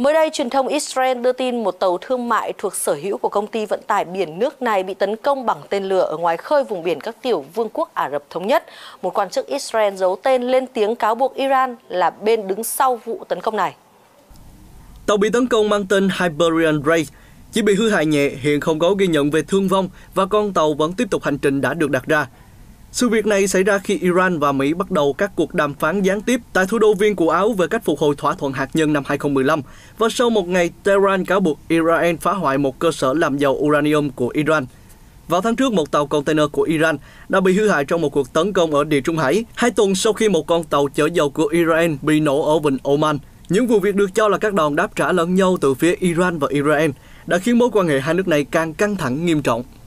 Mới đây, truyền thông Israel đưa tin một tàu thương mại thuộc sở hữu của công ty vận tải biển nước này bị tấn công bằng tên lửa ở ngoài khơi vùng biển các tiểu vương quốc Ả Rập Thống Nhất. Một quan chức Israel giấu tên lên tiếng cáo buộc Iran là bên đứng sau vụ tấn công này. Tàu bị tấn công mang tên Hyperion Ray chỉ bị hư hại nhẹ, hiện không có ghi nhận về thương vong và con tàu vẫn tiếp tục hành trình đã được đặt ra. Sự việc này xảy ra khi Iran và Mỹ bắt đầu các cuộc đàm phán gián tiếp tại thủ đô Viên của Áo về cách phục hồi thỏa thuận hạt nhân năm 2015 và sau một ngày Tehran cáo buộc Iran phá hoại một cơ sở làm dầu uranium của Iran. Vào tháng trước, một tàu container của Iran đã bị hư hại trong một cuộc tấn công ở Địa Trung Hải, hai tuần sau khi một con tàu chở dầu của Iran bị nổ ở Vịnh Oman. Những vụ việc được cho là các đòn đáp trả lẫn nhau từ phía Iran và Iran đã khiến mối quan hệ hai nước này càng căng thẳng nghiêm trọng.